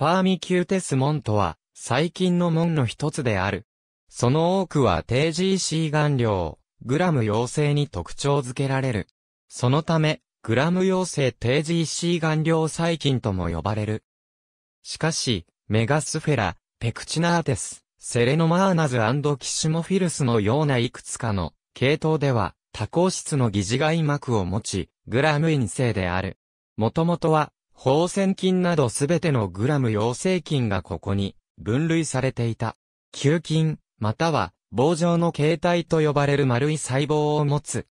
ファーミキューテス門とは、細菌の門の一つである。その多くは低 GC 顔料、グラム陽性に特徴づけられる。そのため、グラム陽性低 GC 顔料細菌とも呼ばれる。しかし、メガスフェラ、ペクチナーテス、セレノマーナズキシモフィルスのようないくつかの系統では、多孔質の疑似外膜を持ち、グラム陰性である。もともとは、放線菌などすべてのグラム陽性菌がここに分類されていた。球菌、または棒状の形態と呼ばれる丸い細胞を持つ。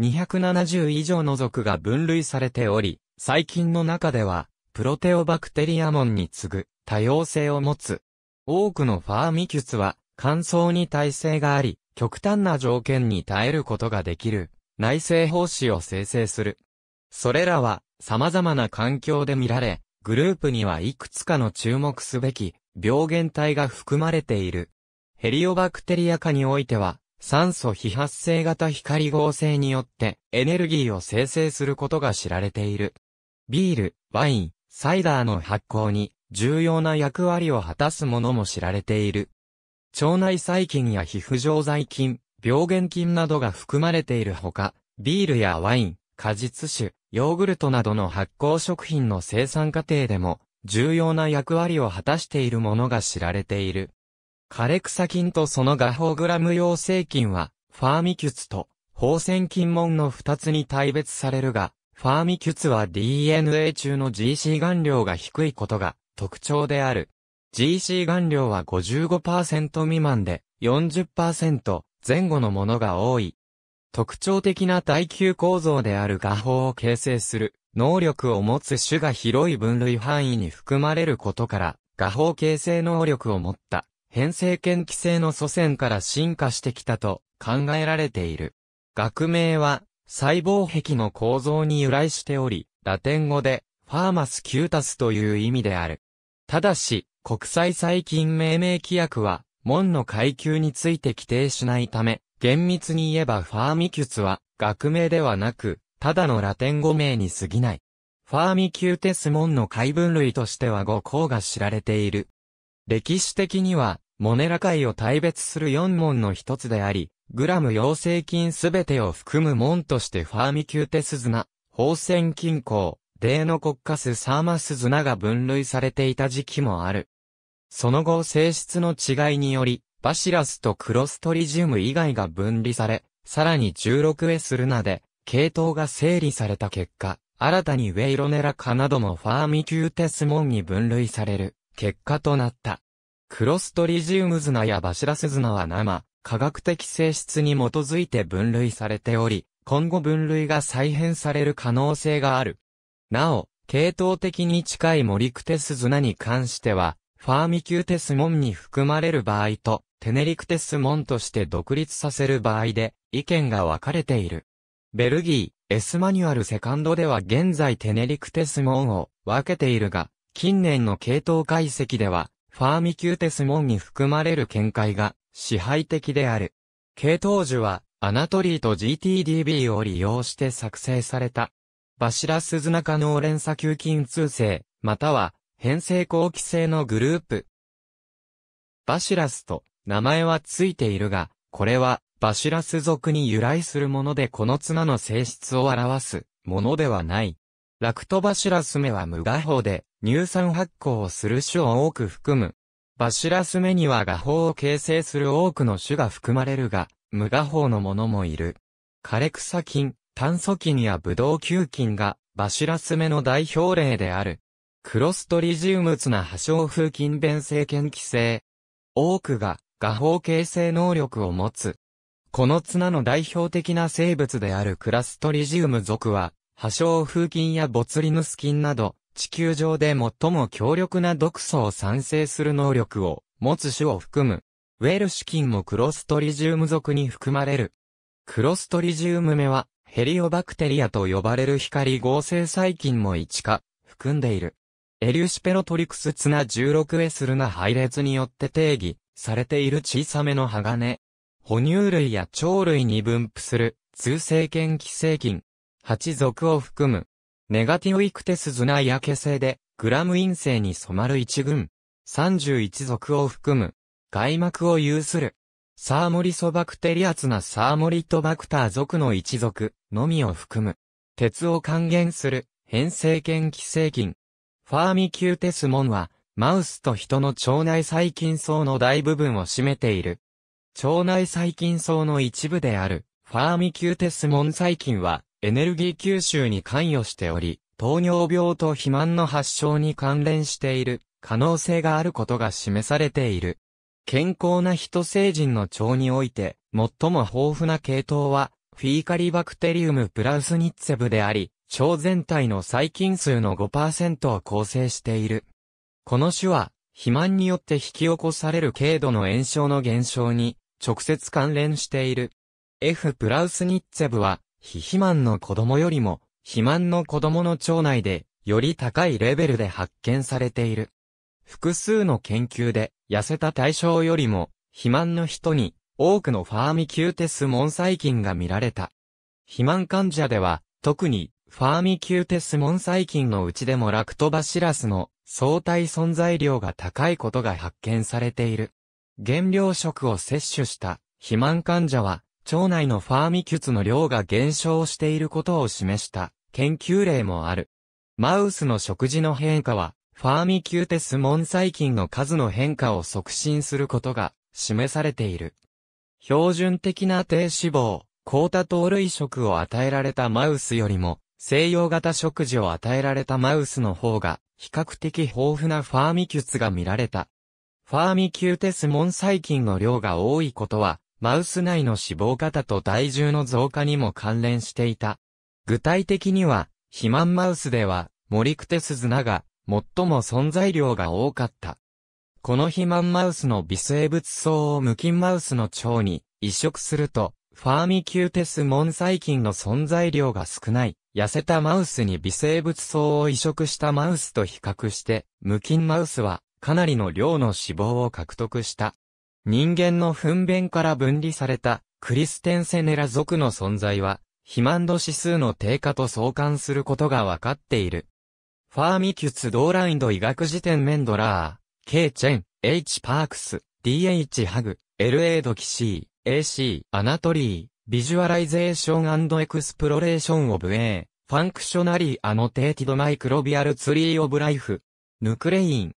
270以上の属が分類されており、細菌の中では、プロテオバクテリアモンに次ぐ多様性を持つ。多くのファーミキュスは乾燥に耐性があり、極端な条件に耐えることができる内製胞子を生成する。それらは様々な環境で見られ、グループにはいくつかの注目すべき病原体が含まれている。ヘリオバクテリア科においては、酸素非発生型光合成によってエネルギーを生成することが知られている。ビール、ワイン、サイダーの発酵に重要な役割を果たすものも知られている。腸内細菌や皮膚常在菌、病原菌などが含まれているほか、ビールやワイン、果実酒、ヨーグルトなどの発酵食品の生産過程でも重要な役割を果たしているものが知られている。枯れ草菌とそのガホグラム養性菌は、ファーミキュツと放線菌門の二つに対別されるが、ファーミキュツは DNA 中の GC 含量が低いことが特徴である。GC 含量は55%未満で40%前後のものが多い。特徴的な耐久構造である画法を形成する能力を持つ種が広い分類範囲に含まれることから、画法形成能力を持った変性研規制の祖先から進化してきたと考えられている。学名は細胞壁の構造に由来しており、ラテン語でファーマスキュータスという意味である。ただし、国際細菌命名規約は、門の階級について規定しないため、厳密に言えばファーミキュスは学名ではなく、ただのラテン語名に過ぎない。ファーミキューテス門の解分類としては5項が知られている。歴史的には、モネラ界を大別する4門の一つであり、グラム陽性菌すべてを含む門としてファーミキューテスナ、宝線菌孔、デーノコッカスサーマスナが分類されていた時期もある。その後性質の違いにより、バシラスとクロストリジウム以外が分離され、さらに 16S ルナで、系統が整理された結果、新たにウェイロネラ科などもファーミキューテスモンに分類される結果となった。クロストリジウムズナやバシラスナは生、科学的性質に基づいて分類されており、今後分類が再編される可能性がある。なお、系統的に近いモリクテスズナに関しては、ファーミキューテスモンに含まれる場合と、テネリクテス門として独立させる場合で、意見が分かれている。ベルギー、エスマニュアルセカンドでは現在テネリクテス門を分けているが、近年の系統解析では、ファーミキューテス門に含まれる見解が支配的である。系統樹は、アナトリーと GTDB を利用して作成された。バシラスズナ科の連鎖球菌通性、または、変性後期性のグループ。バシラスと名前はついているが、これは、バシラス族に由来するものでこの綱の性質を表すものではない。ラクトバシラス目は無画法で、乳酸発酵をする種を多く含む。バシラス目には画法を形成する多くの種が含まれるが、無画法のものもいる。枯れ草菌、炭素菌やブドウ球菌が、バシラス目の代表例である。クロストリジウムツナ破傷風菌弁性菌寄生。多くが、画法形成能力を持つ。この綱の代表的な生物であるクラストリジウム属は、破傷風菌やボツリヌス菌など、地球上で最も強力な毒素を産生する能力を持つ種を含む。ウェルシュ菌もクロストリジウム属に含まれる。クロストリジウム目は、ヘリオバクテリアと呼ばれる光合成細菌も一化、含んでいる。エリュシペロトリクスツナ 16S ルナ配列によって定義されている小さめの鋼。哺乳類や鳥類に分布する通性犬寄生菌。八属を含む。ネガティオイクテスズナやケセでグラム陰性に染まる一群。31属を含む。外膜を有する。サーモリソバクテリアツナサーモリトバクター属の一属のみを含む。鉄を還元する変性菌寄生菌。ファーミキューテスモンはマウスと人の腸内細菌層の大部分を占めている。腸内細菌層の一部である、ファーミキューテスモン細菌は、エネルギー吸収に関与しており、糖尿病と肥満の発症に関連している可能性があることが示されている。健康な人成人の腸において、最も豊富な系統は、フィーカリバクテリウムプラウスニッツェブであり、腸全体の細菌数の5%を構成している。この種は、肥満によって引き起こされる軽度の炎症の減少に直接関連している。F. プラウスニッツェブは、非肥満の子供よりも、肥満の子供の腸内で、より高いレベルで発見されている。複数の研究で、痩せた対象よりも、肥満の人に、多くのファーミキューテスモン細菌が見られた。肥満患者では、特に、ファーミキューテスモン細菌のうちでもラクトバシラスの相対存在量が高いことが発見されている。減量食を摂取した肥満患者は、腸内のファーミキュツの量が減少していることを示した研究例もある。マウスの食事の変化は、ファーミキューテスモン細菌の数の変化を促進することが示されている。標準的な低脂肪、高多糖類食を与えられたマウスよりも、西洋型食事を与えられたマウスの方が、比較的豊富なファーミキュツが見られた。ファーミキューテスモン細菌の量が多いことは、マウス内の脂肪型と体重の増加にも関連していた。具体的には、肥満マウスでは、モリクテスズナが、最も存在量が多かった。この肥満マウスの微生物層を無菌マウスの腸に移植すると、ファーミキューテスモン細菌の存在量が少ない痩せたマウスに微生物層を移植したマウスと比較して、無菌マウスはかなりの量の脂肪を獲得した。人間の糞便から分離されたクリステンセネラ属の存在は、肥満度指数の低下と相関することがわかっている。ファーミキュツ・ドーラインド医学辞典メンドラー、K チェン、H パークス、DH ハグ、LA ドキシー、AC アナトリー、ビジュアライゼーションエクスプロレーションオブ A、ファンクショナリーアノテーティドマイクロビアルツリーオブライフ、ヌクレイン。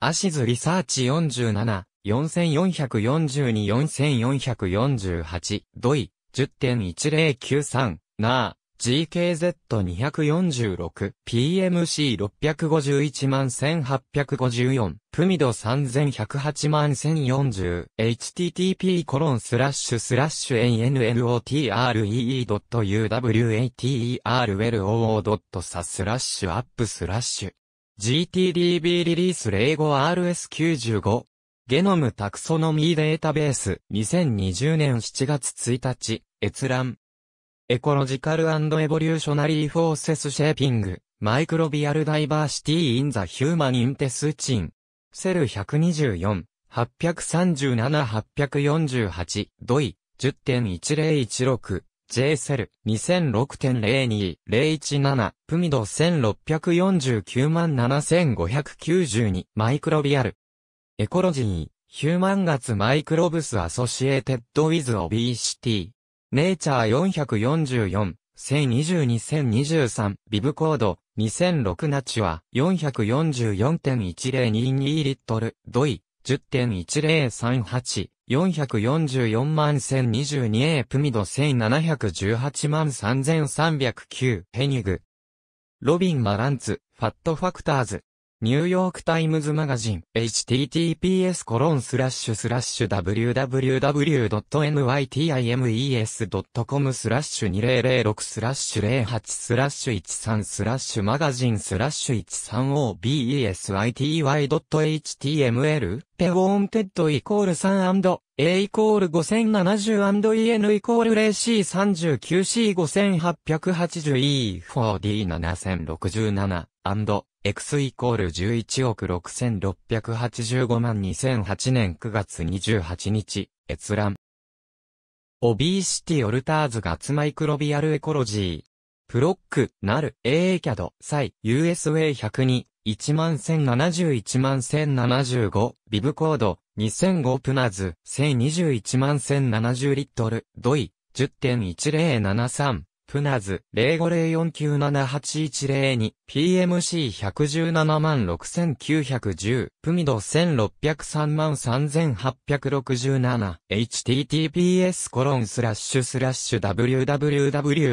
アシズリサーチ47、4442-4448、ドイ、10.1093、なあ、GKZ246、PMC651 万1854、プミド3108万1040、http コロンスラッシュスラッシュ a n n o t r e e u w a t e r l o o s a スラッシュアップスラッシュ GTDB リリース 05RS95 ゲノムタクソノミーデータベース2020年7月1日閲覧エコロジカルエボリューショナリーフォーセスシェーピング、マイクロビアルダイバーシティインザヒューマンインテスチン。セル124、837、848、ドイ、10.1016、J セル、2006.02、017、プミド1649万7592、マイクロビアル。エコロジー、ヒューマンガツマイクロブスアソシエテッドウィズオビーシティ。ネイチャー444、1022-1023、ビブコード、2006ナチは444.1022リットル、ドイ、10.1038、444万 1022A プミド1718万3309ヘニグ。ロビン・マランツ、ファットファクターズ。ニューヨークタイムズマガジン、https コロンスラッシュスラッシュ www.nytimes.com スラッシュ2006スラッシュ08スラッシュ13スラッシュマガジンスラッシュ 13obesity.html ペウォンテッドイコール 3&A イコール 5070&EN イコール 0C39C5880E4D7067& X イコール11億6685万2008年9月28日、閲覧。オビーシティオルターズガツマイクロビアルエコロジー。プロック、なる、a a キャド、サイ、USA102、110711075、ビブコード、2005プナズ、10211070リットル、ドイ、10.1073、プナズ、0504978102、PMC117 万6910、プミド1603万3867、https コロンスラッシュスラッシュ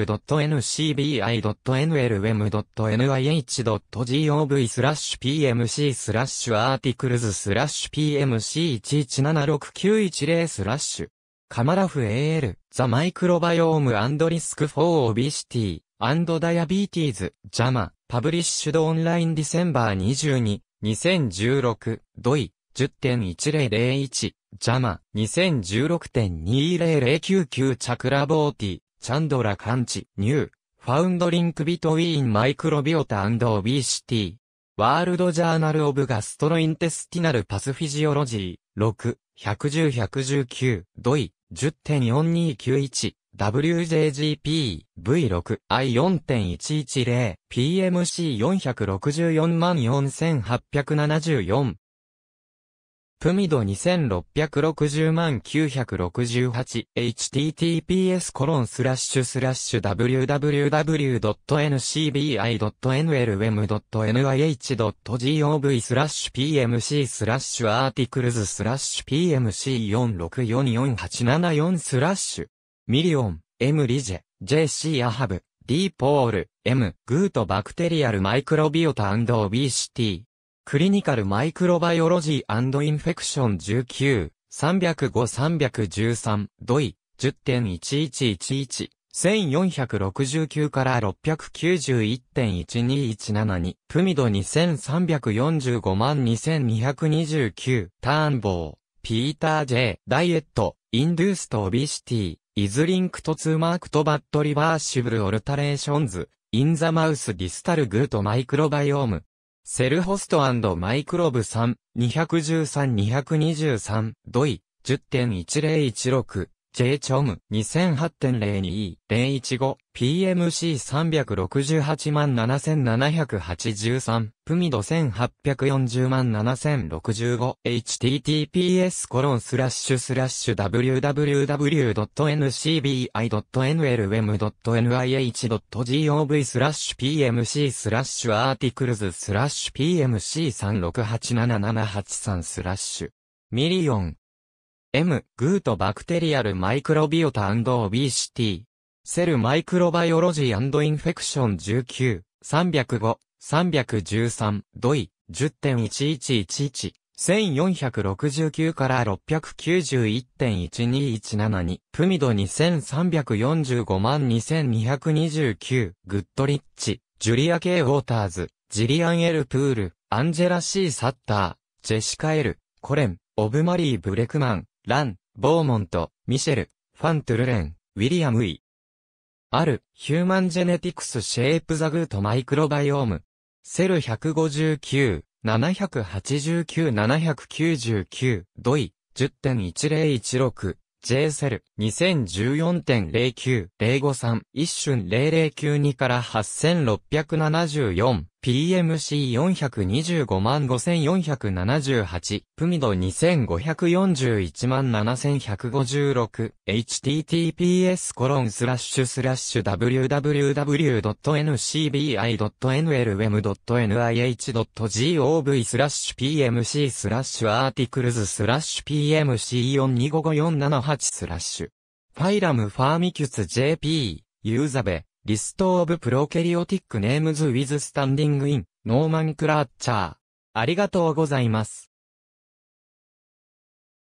www.ncbi.nlm.nih.gov スラッシュ PMC スラッシュアーティクルズスラッシュ p m c 1 1 7 6 9 1 0スラッシュカマラフ AL、ザ・マイクロバイオーム・アンドリスク・フォー・オビシティ、アンド・ダイアビーティーズ、ジャマ、パブリッシュド・オンライン・ディセンバー22、2016、ドイ、10.1001、ジャマ、2016.20099チャクラボーティ、チャンドラ・カンチ、ニュー、ファウンドリンク・ビトウィーン・マイクロビオタ・オビシティ、ワールド・ジャーナル・オブ・ガストロ・インテスティナル・パス・フィジオロジー、6、110-119、ドイ、10.4291、WJGP、V6、I4.110、PMC4644874 プミド2660万 968https コロンスラッシュスラッシュ www.ncbi.nlm.nih.gov スラッシュ pmc スラッシュアーティクルズスラッシュ pmc4644874 スラッシュミリオン M リジェ JC アハブ D ポール M グートバクテリアルマイクロビオタオビシティクリニカルマイクロバイオロジーインフェクション19、305-313、ドイ、10.1111。1469から691.1217に、プミド2345万2229、ターンボー、ピーター・ジェイ、ダイエット、インドゥースト・オビシティ、イズリンクト・ツーマークト・バットリバーシブル・オルタレーションズ、インザ・マウス・ディスタル・グート・マイクロバイオーム、セルホストマイクロブ3、213-223、ドイ、10.1016。J チョム2008.02.015 PMC368 万7783プミド1840万7065 https コロンスラッシュスラッシュ www.ncbi.nlm.nih.gov スラッシュ PMC スラッシュアーティクルズスラッシュ PMC36877783 スラッシュミリオン M、グートバクテリアルマイクロビオタオビーシティ。セルマイクロバイオロジーインフェクション19、305、313、ドイ、10.1111。1469から691.12172に、プミド2345万2229、グッドリッチ、ジュリア・ケイ・ウォーターズ、ジリアン・エル・プール、アンジェラ・シー・サッター、ジェシカ・エル、コレン、オブ・マリー・ブレクマン、ラン、ボーモント、ミシェル、ファントゥルレン、ウィリアムイ。ある、ヒューマンジェネティクスシェイプザグートマイクロバイオーム。セル159、789、799、ドイ、10.1016、J セル、2014.09、053、一瞬0092から8674。PMC425 万5478、プミド2541万7156、https コロンスラッシュスラッシュ www.ncbi.nlm.nih.gov スラッシュ PMC スラッシュアーティクルズスラッシュ PMC425548 スラッシュ。ファイラムファーミキュツ JP、ユーザベ。リストオブプロケリオティックネームズウィズスタンディングイン、ノーマンクラーチャー。ありがとうございます。